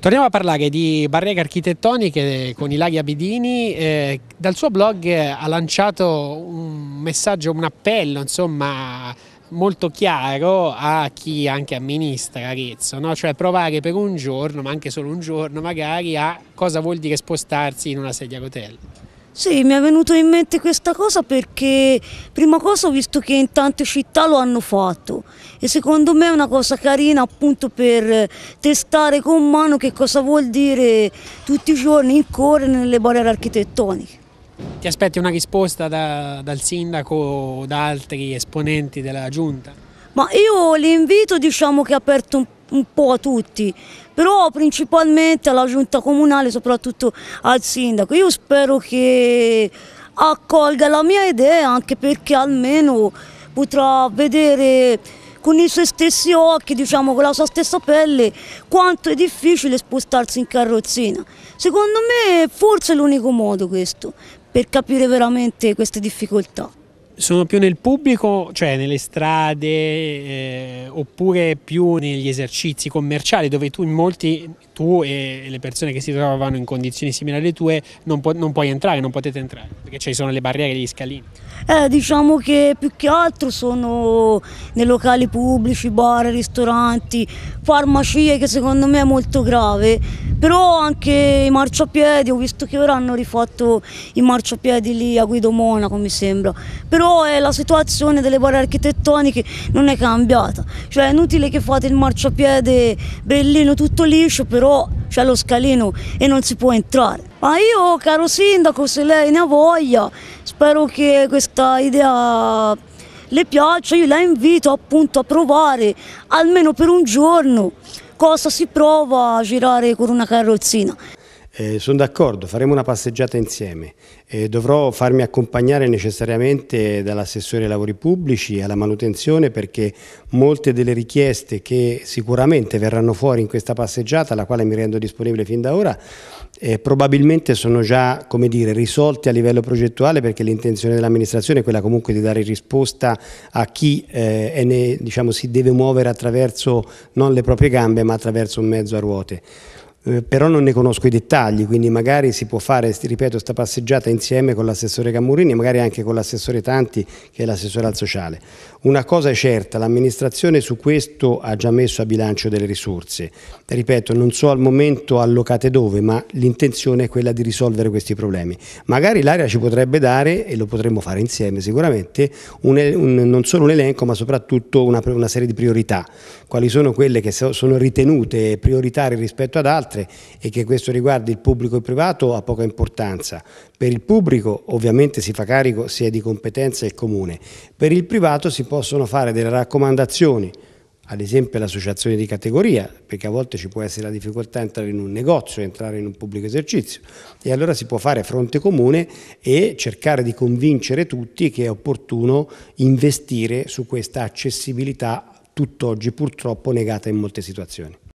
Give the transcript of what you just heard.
Torniamo a parlare di barriere architettoniche con Ilaria Bidini. Eh, dal suo blog ha lanciato un messaggio, un appello, insomma, molto chiaro a chi anche amministra Arezzo, no? cioè provare per un giorno, ma anche solo un giorno magari, a cosa vuol dire spostarsi in una sedia a rotelle. Sì, mi è venuto in mente questa cosa perché prima cosa ho visto che in tante città lo hanno fatto e secondo me è una cosa carina appunto per testare con mano che cosa vuol dire tutti i giorni incorrere nelle barriere architettoniche. Ti aspetti una risposta da, dal sindaco o da altri esponenti della giunta? Ma io l'invito diciamo che ha aperto un un po' a tutti, però principalmente alla giunta comunale, soprattutto al sindaco. Io spero che accolga la mia idea anche perché almeno potrà vedere con i suoi stessi occhi, diciamo con la sua stessa pelle, quanto è difficile spostarsi in carrozzina. Secondo me forse è l'unico modo questo per capire veramente queste difficoltà sono più nel pubblico, cioè nelle strade, eh, oppure più negli esercizi commerciali dove tu in molti, tu e le persone che si trovavano in condizioni simili alle tue, non, pu non puoi entrare, non potete entrare, perché ci sono le barriere gli scalini. Eh, diciamo che più che altro sono nei locali pubblici, bar, ristoranti, farmacie che secondo me è molto grave però anche i marciapiedi, ho visto che ora hanno rifatto i marciapiedi lì a Guido Monaco mi sembra, però eh, la situazione delle barre architettoniche non è cambiata, cioè è inutile che fate il marciapiede bellino tutto liscio, però c'è lo scalino e non si può entrare. Ma io, caro sindaco, se lei ne ha voglia, spero che questa idea le piaccia, io la invito appunto a provare almeno per un giorno cosa si prova a girare con una carrozzina. Eh, sono d'accordo, faremo una passeggiata insieme. Eh, dovrò farmi accompagnare necessariamente dall'assessore ai lavori pubblici, e alla manutenzione, perché molte delle richieste che sicuramente verranno fuori in questa passeggiata, alla quale mi rendo disponibile fin da ora, eh, probabilmente sono già dire, risolte a livello progettuale perché l'intenzione dell'amministrazione è quella comunque di dare risposta a chi eh, ne, diciamo, si deve muovere attraverso non le proprie gambe ma attraverso un mezzo a ruote. Eh, però non ne conosco i dettagli, quindi magari si può fare, ripeto, questa passeggiata insieme con l'assessore Camurini e magari anche con l'assessore Tanti che è l'assessore al sociale. Una cosa è certa, l'amministrazione su questo ha già messo a bilancio delle risorse, ripeto, non so al momento allocate dove, ma l'intenzione è quella di risolvere questi problemi. Magari l'area ci potrebbe dare, e lo potremmo fare insieme sicuramente, un, un, non solo un elenco ma soprattutto una, una serie di priorità, quali sono quelle che so, sono ritenute prioritarie rispetto ad altre, altre e che questo riguardi il pubblico e il privato ha poca importanza. Per il pubblico ovviamente si fa carico se è di competenza e comune, per il privato si possono fare delle raccomandazioni ad esempio l'associazione di categoria, perché a volte ci può essere la difficoltà di entrare in un negozio, entrare in un pubblico esercizio e allora si può fare fronte comune e cercare di convincere tutti che è opportuno investire su questa accessibilità tutt'oggi purtroppo negata in molte situazioni.